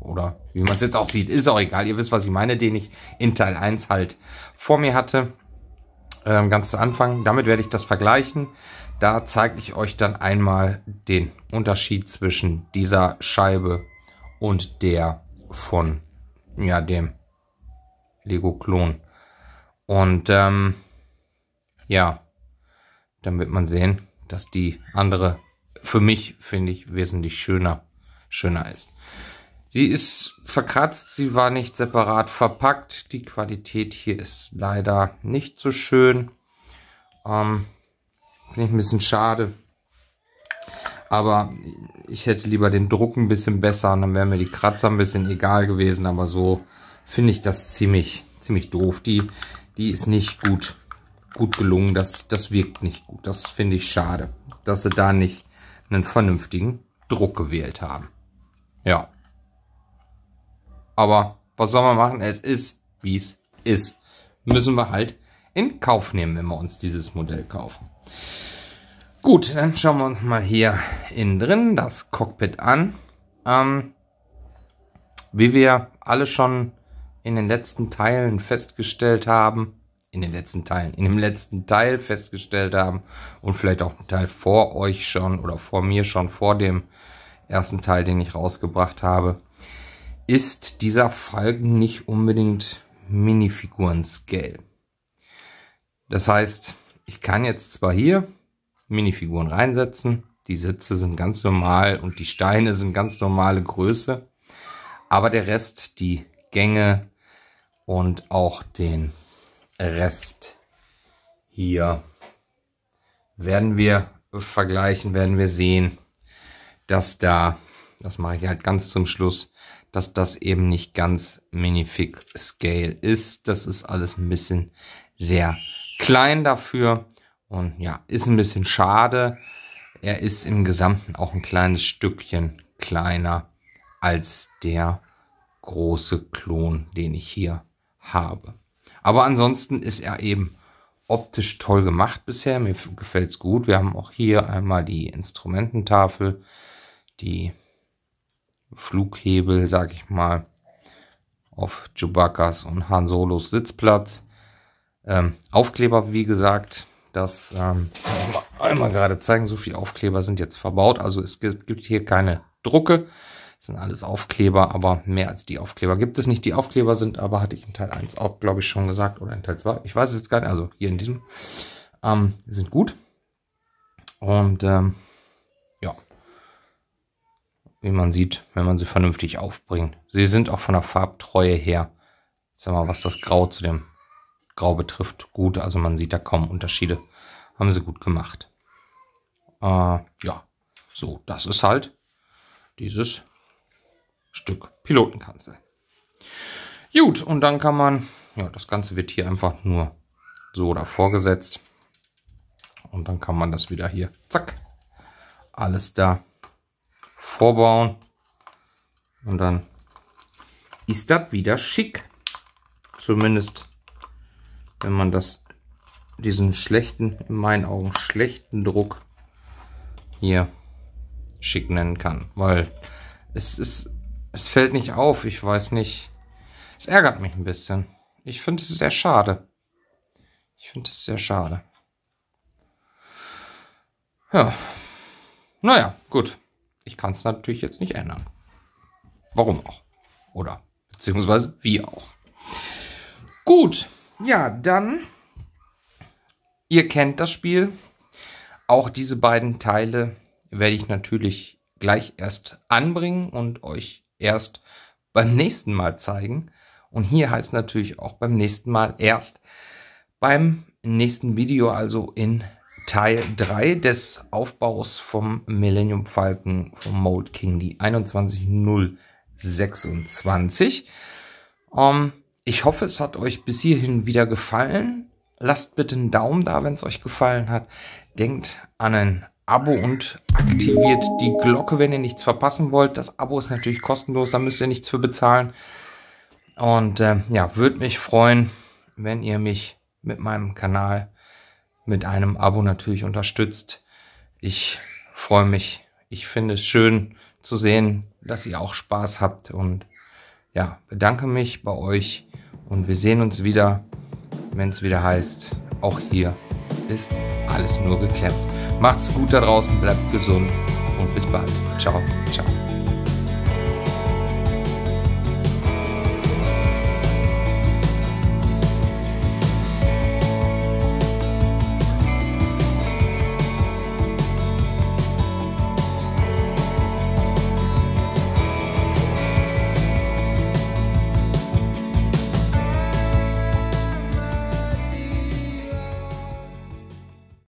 oder wie man es jetzt auch sieht, ist auch egal. Ihr wisst, was ich meine, den ich in Teil 1 halt vor mir hatte, ähm, ganz zu Anfang. Damit werde ich das vergleichen. Da zeige ich euch dann einmal den Unterschied zwischen dieser Scheibe und der von ja, dem Lego-Klon. Und ähm, ja, dann wird man sehen, dass die andere für mich, finde ich, wesentlich schöner, schöner ist. Die ist verkratzt, sie war nicht separat verpackt. Die Qualität hier ist leider nicht so schön. Ähm, Finde ich ein bisschen schade. Aber ich hätte lieber den Druck ein bisschen besser und dann wäre mir die Kratzer ein bisschen egal gewesen. Aber so finde ich das ziemlich, ziemlich doof. Die die ist nicht gut, gut gelungen. Das, das wirkt nicht gut. Das finde ich schade, dass sie da nicht einen vernünftigen Druck gewählt haben. Ja. Aber was soll man machen? Es ist, wie es ist. Müssen wir halt in Kauf nehmen, wenn wir uns dieses Modell kaufen. Gut, dann schauen wir uns mal hier innen drin das Cockpit an. Ähm, wie wir alle schon in den letzten Teilen festgestellt haben, in den letzten Teilen, in dem letzten Teil festgestellt haben und vielleicht auch ein Teil vor euch schon oder vor mir schon, vor dem ersten Teil, den ich rausgebracht habe, ist dieser Falken nicht unbedingt Minifiguren-Scale. Das heißt, ich kann jetzt zwar hier Minifiguren reinsetzen, die Sitze sind ganz normal und die Steine sind ganz normale Größe, aber der Rest, die Gänge, und auch den Rest hier werden wir vergleichen, werden wir sehen, dass da, das mache ich halt ganz zum Schluss, dass das eben nicht ganz Minifig Scale ist. Das ist alles ein bisschen sehr klein dafür und ja, ist ein bisschen schade. Er ist im Gesamten auch ein kleines Stückchen kleiner als der große Klon, den ich hier habe. Aber ansonsten ist er eben optisch toll gemacht bisher. Mir gefällt es gut. Wir haben auch hier einmal die Instrumententafel, die Flughebel, sag ich mal, auf Chewbacca's und Han Solos Sitzplatz. Ähm, Aufkleber, wie gesagt, das ähm, einmal gerade zeigen. So viele Aufkleber sind jetzt verbaut. Also es gibt hier keine Drucke. Das sind alles Aufkleber, aber mehr als die Aufkleber gibt es nicht. Die Aufkleber sind aber, hatte ich in Teil 1 auch, glaube ich, schon gesagt, oder in Teil 2, ich weiß es jetzt gar nicht, also hier in diesem, ähm, sind gut. Und ähm, ja, wie man sieht, wenn man sie vernünftig aufbringt. Sie sind auch von der Farbtreue her, sag mal, was das Grau zu dem Grau betrifft, gut. Also man sieht da kaum Unterschiede. Haben sie gut gemacht. Äh, ja, so, das ist halt dieses Stück Pilotenkanzel. Gut, und dann kann man, ja, das Ganze wird hier einfach nur so davor gesetzt. Und dann kann man das wieder hier, zack, alles da vorbauen. Und dann ist das wieder schick. Zumindest, wenn man das, diesen schlechten, in meinen Augen schlechten Druck hier schick nennen kann. Weil es ist es fällt nicht auf, ich weiß nicht. Es ärgert mich ein bisschen. Ich finde es sehr schade. Ich finde es sehr schade. Ja. Naja, gut. Ich kann es natürlich jetzt nicht ändern. Warum auch? Oder beziehungsweise wie auch. Gut, ja, dann. Ihr kennt das Spiel. Auch diese beiden Teile werde ich natürlich gleich erst anbringen und euch erst beim nächsten Mal zeigen. Und hier heißt natürlich auch beim nächsten Mal erst beim nächsten Video, also in Teil 3 des Aufbaus vom Millennium Falcon vom Mold King, die 21026. Ähm, ich hoffe, es hat euch bis hierhin wieder gefallen. Lasst bitte einen Daumen da, wenn es euch gefallen hat. Denkt an ein Abo und aktiviert die Glocke, wenn ihr nichts verpassen wollt. Das Abo ist natürlich kostenlos, da müsst ihr nichts für bezahlen. Und äh, ja, würde mich freuen, wenn ihr mich mit meinem Kanal, mit einem Abo natürlich unterstützt. Ich freue mich. Ich finde es schön zu sehen, dass ihr auch Spaß habt. Und ja, bedanke mich bei euch. Und wir sehen uns wieder, wenn es wieder heißt, auch hier ist alles nur geklemmt. Macht's gut da draußen, bleibt gesund und bis bald. Ciao, ciao.